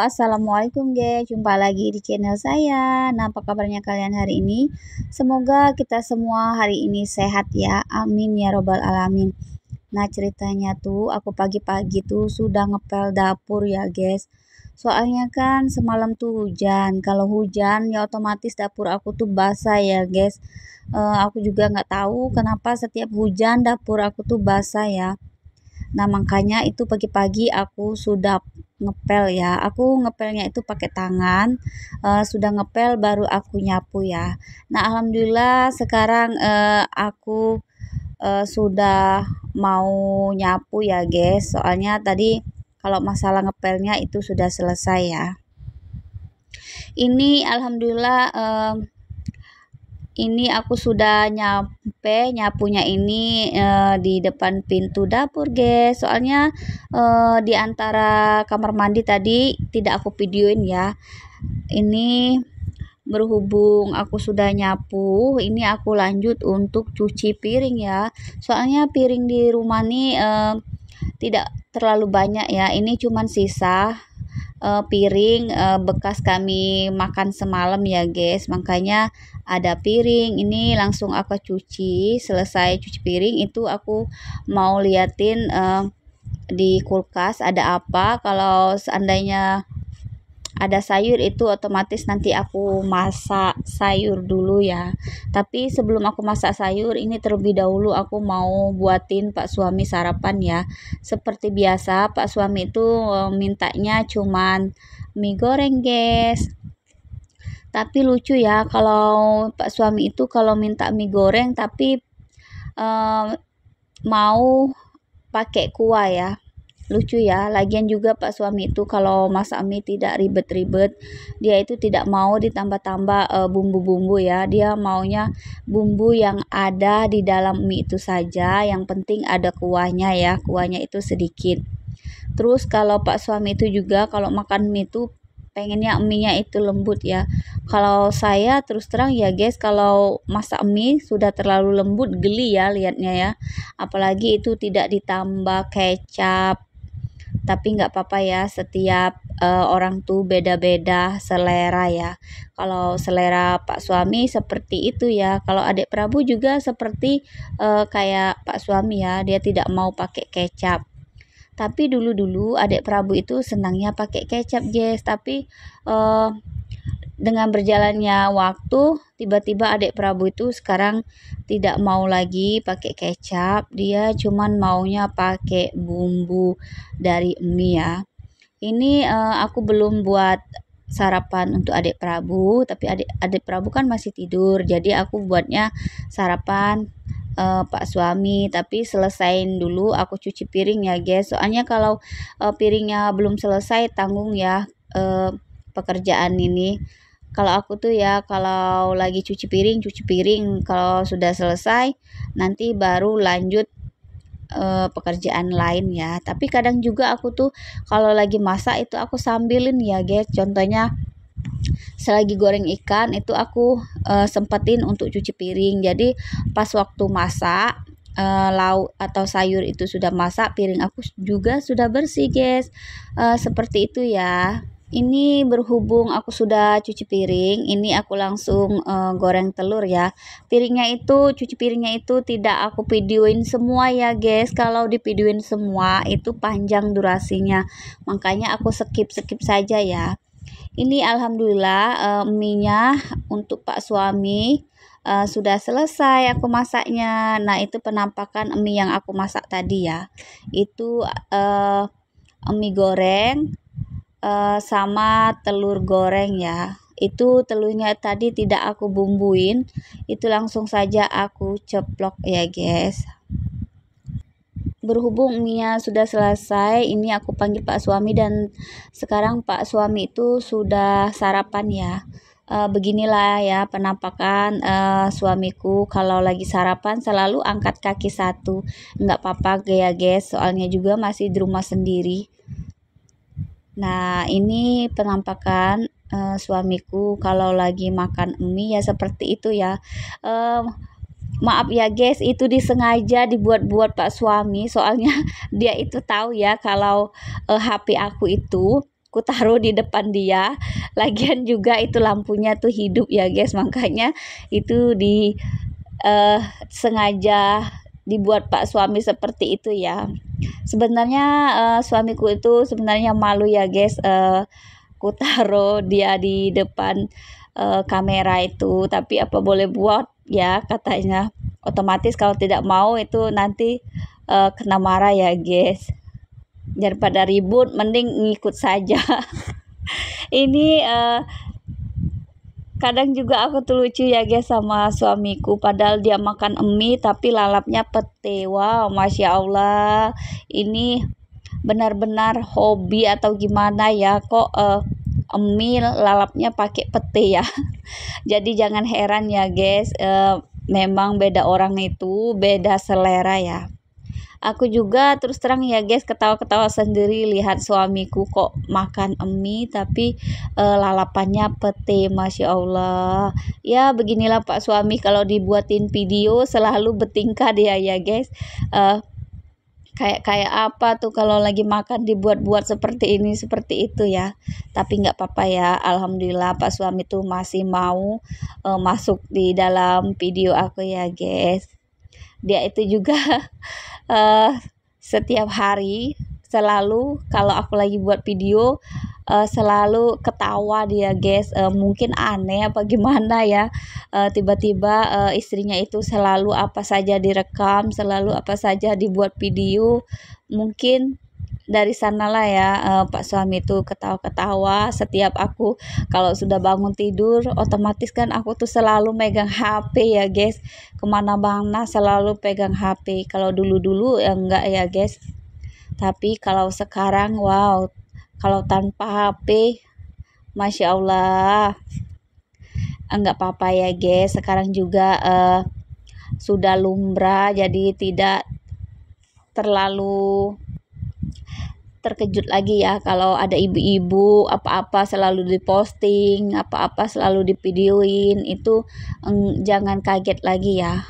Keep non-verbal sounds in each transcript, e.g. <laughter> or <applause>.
assalamualaikum guys jumpa lagi di channel saya nah apa kabarnya kalian hari ini semoga kita semua hari ini sehat ya amin ya robbal alamin nah ceritanya tuh aku pagi-pagi tuh sudah ngepel dapur ya guys soalnya kan semalam tuh hujan kalau hujan ya otomatis dapur aku tuh basah ya guys uh, eh, aku juga nggak tahu kenapa setiap hujan dapur aku tuh basah ya Nah, makanya itu pagi-pagi aku sudah ngepel ya. Aku ngepelnya itu pakai tangan. Uh, sudah ngepel baru aku nyapu ya. Nah, alhamdulillah sekarang uh, aku uh, sudah mau nyapu ya, guys. Soalnya tadi kalau masalah ngepelnya itu sudah selesai ya. Ini alhamdulillah Uh, ini aku sudah nyampe nyapunya ini uh, di depan pintu dapur guys soalnya uh, di antara kamar mandi tadi tidak aku videoin ya ini berhubung aku sudah nyapu ini aku lanjut untuk cuci piring ya soalnya piring di rumah ini uh, eh, tidak terlalu banyak ya ini cuman sisa piring bekas kami makan semalam ya guys makanya ada piring ini langsung aku cuci selesai cuci piring itu aku mau liatin uh, di kulkas ada apa kalau seandainya ada sayur itu otomatis nanti aku masak sayur dulu ya tapi sebelum aku masak sayur ini terlebih dahulu aku mau buatin pak suami sarapan ya seperti biasa pak suami itu eh, mintanya cuman mie goreng guys tapi lucu ya kalau pak suami itu kalau minta mie goreng tapi um, mau pakai kuah ya lucu ya lagian juga pak suami itu kalau masak mie tidak ribet-ribet dia itu tidak mau ditambah-tambah uh, bumbu-bumbu ya dia maunya bumbu yang ada di dalam mie itu saja yang penting ada kuahnya ya kuahnya itu sedikit terus kalau pak suami itu juga kalau makan mie itu pengennya mie-nya itu lembut ya kalau saya terus terang ya guys, kalau masak mie sudah terlalu lembut geli ya liatnya ya. Apalagi itu tidak ditambah kecap. Tapi nggak apa-apa ya, setiap uh, orang tuh beda-beda selera ya. Kalau selera Pak suami seperti itu ya. Kalau adik Prabu juga seperti uh, kayak Pak suami ya, dia tidak mau pakai kecap. Tapi dulu-dulu adik Prabu itu senangnya pakai kecap, guys. Tapi uh, dengan berjalannya waktu tiba-tiba adik Prabu itu sekarang tidak mau lagi pakai kecap dia cuman maunya pakai bumbu dari mie ya ini uh, aku belum buat sarapan untuk adik Prabu tapi adik adik Prabu kan masih tidur jadi aku buatnya sarapan uh, pak suami tapi selesain dulu aku cuci piring ya guys soalnya kalau uh, piringnya belum selesai tanggung ya uh, pekerjaan ini kalau aku tuh ya kalau lagi cuci piring cuci piring kalau sudah selesai nanti baru lanjut uh, pekerjaan lain ya tapi kadang juga aku tuh kalau lagi masak itu aku sambilin ya guys contohnya selagi goreng ikan itu aku uh, sempetin untuk cuci piring jadi pas waktu masak uh, eh, lauk atau sayur itu sudah masak piring aku juga sudah bersih guys uh, seperti itu ya ini berhubung aku sudah cuci piring, ini aku langsung uh, goreng telur ya. Piringnya itu cuci piringnya itu tidak aku videoin semua ya, guys. Kalau di videoin semua itu panjang durasinya. Makanya aku skip-skip saja ya. Ini alhamdulillah uh, mie-nya untuk Pak suami uh, sudah selesai aku masaknya. Nah, itu penampakan mie yang aku masak tadi ya. Itu uh, mie goreng uh, sama telur goreng ya itu telurnya tadi tidak aku bumbuin itu langsung saja aku ceplok ya guys berhubung Mia sudah selesai ini aku panggil Pak suami dan sekarang Pak suami itu sudah sarapan ya e, beginilah ya penampakan e, suamiku kalau lagi sarapan selalu angkat kaki satu nggak apa-apa ya guys soalnya juga masih di rumah sendiri Nah, ini penampakan uh, suamiku kalau lagi makan mie ya seperti itu ya. Uh, maaf ya guys itu disengaja dibuat-buat pak suami soalnya <laughs> dia itu tahu ya kalau uh, eh, HP aku itu ku taruh di depan dia lagian juga itu lampunya tuh hidup ya guys makanya itu di uh, sengaja dibuat pak suami seperti itu ya sebenarnya uh, suamiku itu sebenarnya malu ya guys uh, ku taruh dia di depan uh, kamera itu tapi apa boleh buat ya katanya otomatis kalau tidak mau itu nanti uh, kena marah ya guys daripada ribut mending ngikut saja <laughs> ini uh, kadang juga aku tuh lucu ya guys sama suamiku padahal dia makan mie tapi lalapnya pete wow masya allah ini benar-benar hobi atau gimana ya kok uh, mie lalapnya pakai pete ya <laughs> jadi jangan heran ya guys uh, memang beda orang itu beda selera ya Aku juga terus terang ya guys ketawa-ketawa sendiri lihat suamiku kok makan mie tapi e, lalapannya pete Masya Allah. Ya beginilah Pak suami kalau dibuatin video selalu bertingkah dia ya guys. E, kayak kayak apa tuh kalau lagi makan dibuat-buat seperti ini seperti itu ya tapi nggak apa-apa ya alhamdulillah pak suami tuh masih mau uh, masuk di dalam video aku ya guys dia itu juga uh, <laughs> setiap hari selalu kalau aku lagi buat video uh, selalu ketawa dia guys uh, mungkin aneh apa gimana ya tiba-tiba uh, uh, istrinya itu selalu apa saja direkam selalu apa saja dibuat video mungkin dari sanalah ya uh, Pak suami itu ketawa-ketawa setiap aku kalau sudah bangun tidur otomatis kan aku tuh selalu megang HP ya guys kemana mana selalu pegang HP kalau dulu-dulu ya enggak ya guys tapi kalau sekarang wow kalau tanpa HP Masya Allah eh, enggak apa-apa ya guys sekarang juga uh, sudah lumrah jadi tidak terlalu terkejut lagi ya kalau ada ibu-ibu apa-apa selalu diposting, apa-apa selalu divideoin itu jangan kaget lagi ya.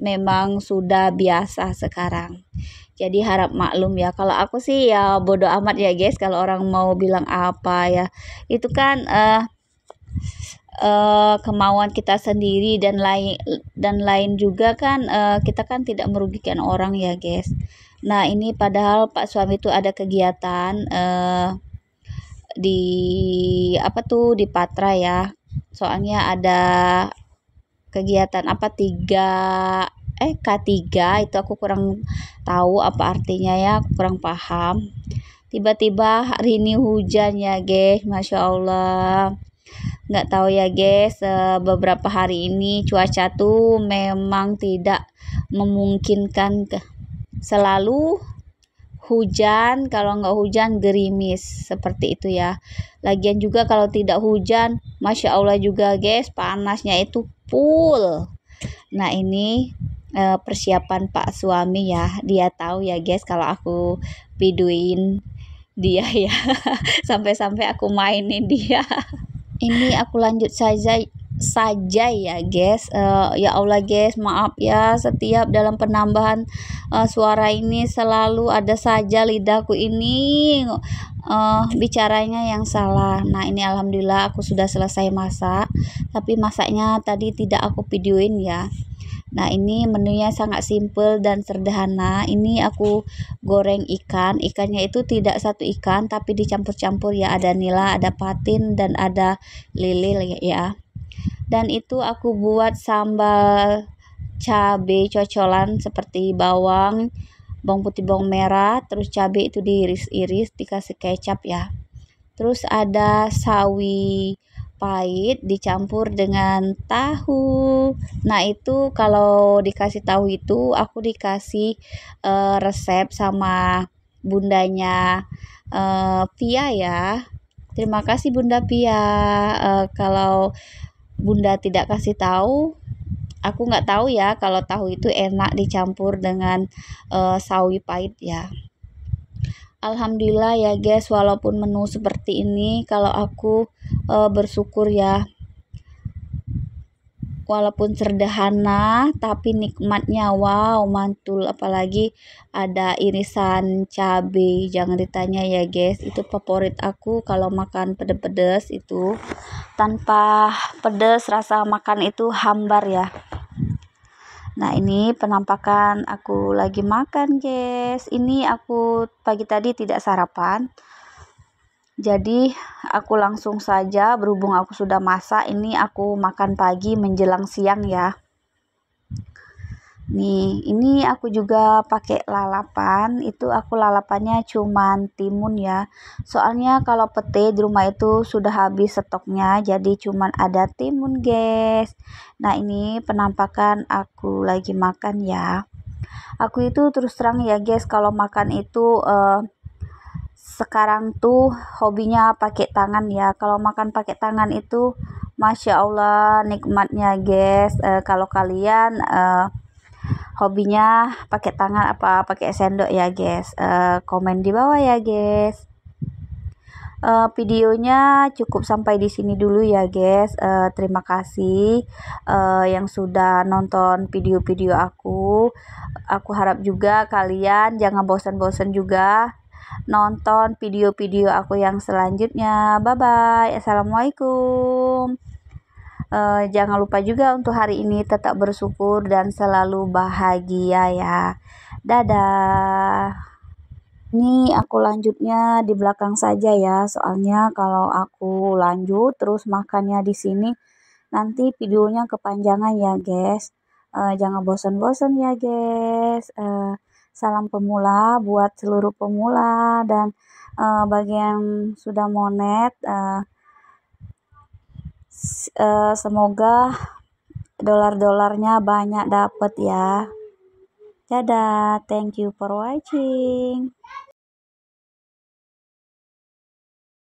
Memang sudah biasa sekarang. Jadi harap maklum ya. Kalau aku sih ya bodoh amat ya guys kalau orang mau bilang apa ya. Itu kan eh uh, kemauan kita sendiri dan lain dan lain juga kan uh, kita kan tidak merugikan orang ya guys. Nah, ini padahal Pak suami itu ada kegiatan eh, di apa tuh di Patra ya. Soalnya ada kegiatan apa tiga eh K3 itu aku kurang tahu apa artinya ya, kurang paham. Tiba-tiba hari ini hujan ya, guys. Masya Allah nggak tahu ya guys beberapa hari ini cuaca tuh memang tidak memungkinkan ke selalu hujan, kalau nggak hujan gerimis seperti itu ya. Lagian juga kalau tidak hujan, masya Allah juga guys, panasnya itu full. Nah ini uh, persiapan Pak suami ya, dia tahu ya guys kalau aku biduin dia ya, <laughs> sampai-sampai aku mainin dia. ini aku lanjut saja saja ya guys uh, ya Allah guys maaf ya setiap dalam penambahan uh, suara ini selalu ada saja lidahku ini uh, bicaranya yang salah nah ini alhamdulillah aku sudah selesai masak tapi masaknya tadi tidak aku videoin ya Nah, ini menunya sangat simple dan sederhana. Ini aku goreng ikan. Ikannya itu tidak satu ikan tapi dicampur-campur ya, ada nila, ada patin dan ada lele ya dan itu aku buat sambal cabe cocolan seperti bawang bawang putih bawang merah terus cabe itu diiris-iris dikasih kecap ya terus ada sawi pahit dicampur dengan tahu. Nah, itu kalau dikasih tahu itu aku dikasih uh, resep sama bundanya uh, Pia ya. Terima kasih Bunda Pia uh, kalau bunda tidak kasih tahu aku nggak tahu ya kalau tahu itu enak dicampur dengan uh, sawi pahit ya Alhamdulillah ya guys walaupun menu seperti ini kalau aku uh, bersyukur ya walaupun sederhana tapi nikmatnya wow mantul apalagi ada irisan cabai. jangan ditanya ya guys itu favorit aku kalau makan pedes-pedes itu tanpa pedes rasa makan itu hambar ya Nah ini penampakan aku lagi makan guys Ini aku pagi tadi tidak sarapan jadi aku langsung saja berhubung aku sudah masak ini aku makan pagi menjelang siang ya. Nih, ini aku juga pakai lalapan. Itu aku lalapannya cuman timun ya. Soalnya kalau pete di rumah itu sudah habis stoknya, jadi cuman ada timun, guys. Nah, ini penampakan aku lagi makan ya. Aku itu terus terang ya, guys, kalau makan itu uh, sekarang tuh hobinya pakai tangan ya kalau makan pakai tangan itu masya allah nikmatnya guys e, kalau kalian e, hobinya pakai tangan apa pakai sendok ya guys e, komen di bawah ya guys uh, videonya cukup sampai di sini dulu ya guys. Uh, terima kasih uh, yang sudah nonton video-video aku. Aku harap juga kalian jangan bosan-bosan juga nonton video-video aku yang selanjutnya. Bye bye. Assalamualaikum. E, jangan lupa juga untuk hari ini tetap bersyukur dan selalu bahagia ya. Dadah. Ini aku lanjutnya di belakang saja ya, soalnya kalau aku lanjut terus makannya di sini nanti videonya kepanjangan ya guys. Uh, jangan bosan-bosan ya guys. Uh, salam pemula buat seluruh pemula dan uh, bagi yang sudah monet uh, uh, semoga dolar-dolarnya banyak dapat ya dadah thank you for watching